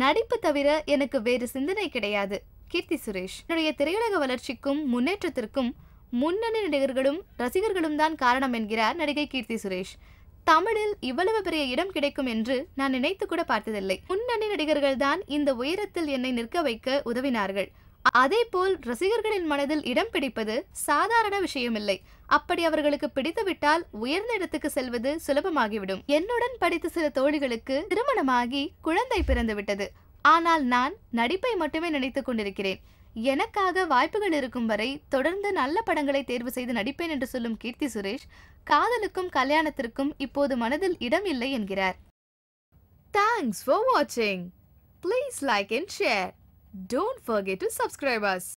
நடிப்பு தவிர எனக்கு வேறு சிந்தனை கிடையாது கீர்த்தி சுரேஷ் என்னுடைய திரையுலக வளர்ச்சிக்கும் முன்னேற்றத்திற்கும் முன்னணி நடிகர்களும் ரசிகர்களும் தான் காரணம் என்கிறார் நடிகை கீர்த்தி சுரேஷ் தமிழில் இவ்வளவு பெரிய இடம் கிடைக்கும் என்று நான் நினைத்து கூட பார்த்ததில்லை முன்னணி நடிகர்கள் தான் இந்த உயரத்தில் என்னை நிற்க வைக்க உதவினார்கள் அதே போல் ரசிகர்களின் மனதில் இடம் பிடிப்பது சாதாரண விஷயமில்லை அப்படி அவர்களுக்கு பிடித்துவிட்டால் உயர்ந்த இடத்துக்கு செல்வது சுலபமாகிவிடும் என்னுடன் படித்த சில தோழிகளுக்கு திருமணமாகி குழந்தை பிறந்துவிட்டது ஆனால் நான் நடிப்பை மட்டுமே நினைத்துக் கொண்டிருக்கிறேன் எனக்காக வாய்ப்புகள் இருக்கும் வரை தொடர்ந்து நல்ல படங்களை தேர்வு செய்து நடிப்பேன் என்று சொல்லும் கீர்த்தி சுரேஷ் காதலுக்கும் கல்யாணத்திற்கும் இப்போது மனதில் இடம் இல்லை என்கிறார் தேங்க்ஸ் ஃபார் வாட்சிங் please like and share Don't forget to subscribe us.